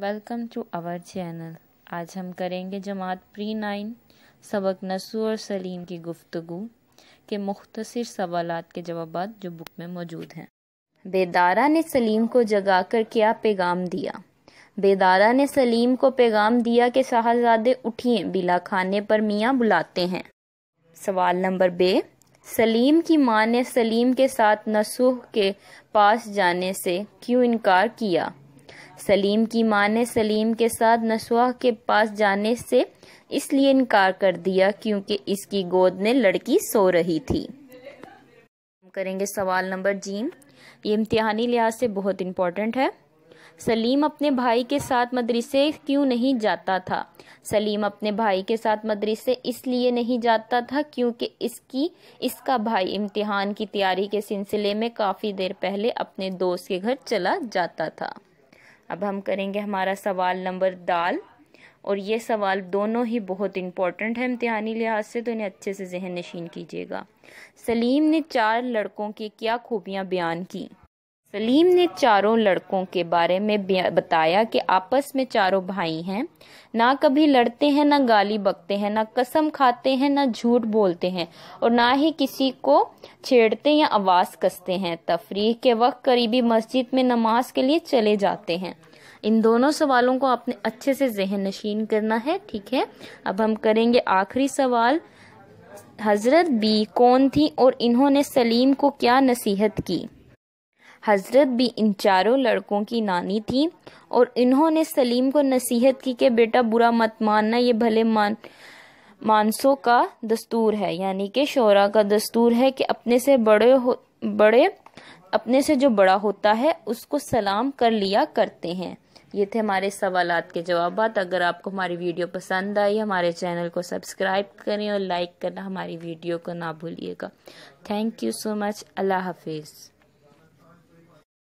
welcome to our channel आज हम करेंगे जमात प्री नाइन सबक नसू और सलीम की गुफ्तु के मुख्तर सवाल के जवाब जो बुक में मौजूद हैं बेदारा ने सलीम को जगा कर क्या पैगाम दिया बेदारा ने सलीम को पैगाम दिया कि शाहजादे उठिए बिला खाने पर मियाँ बुलाते हैं सवाल नंबर बे सलीम की माँ ने सलीम के साथ नसूह के पास जाने से क्यों इनकार किया सलीम की मां ने सलीम के साथ नसवा के पास जाने से इसलिए इनकार कर दिया क्योंकि इसकी गोद में लड़की सो रही थी हम करेंगे सवाल नंबर जीम ये इम्तिहानी लिहाज से बहुत इम्पॉर्टेंट है सलीम अपने भाई के साथ मदरसे क्यों नहीं जाता था सलीम अपने भाई के साथ मदरसे इसलिए नहीं जाता था क्योंकि इसकी इसका भाई इम्तिहान की तैयारी के सिलसिले में काफ़ी देर पहले अपने दोस्त के घर चला जाता था अब हम करेंगे हमारा सवाल नंबर दाल और ये सवाल दोनों ही बहुत इम्पॉर्टेंट है इम्तहानी लिहाज से तो इन्हें अच्छे से जहन नशीन कीजिएगा सलीम ने चार लड़कों की क्या खूबियाँ बयान की सलीम ने चारों लड़कों के बारे में बताया कि आपस में चारों भाई हैं ना कभी लड़ते हैं ना गाली बकते हैं ना कसम खाते हैं ना झूठ बोलते हैं और ना ही किसी को छेड़ते या आवाज़ कसते हैं तफरी के वक्त करीबी मस्जिद में नमाज के लिए चले जाते हैं इन दोनों सवालों को आपने अच्छे से जहन नशीन करना है ठीक है अब हम करेंगे आखिरी सवाल हज़रत बी कौन थी और इन्होंने सलीम को क्या नसीहत की हजरत भी इन चारों लड़कों की नानी थी और इन्होंने सलीम को नसीहत की कि बेटा बुरा मत मानना ये भले मान मानसों का दस्तूर है यानी कि शोरा का दस्तूर है कि अपने से बड़े हो बड़े अपने से जो बड़ा होता है उसको सलाम कर लिया करते हैं ये थे हमारे सवाल के जवाब अगर आपको हमारी वीडियो पसंद आई हमारे चैनल को सब्सक्राइब करें और लाइक करना हमारी वीडियो को ना भूलिएगा थैंक यू सो मच अल्लाह हाफिज़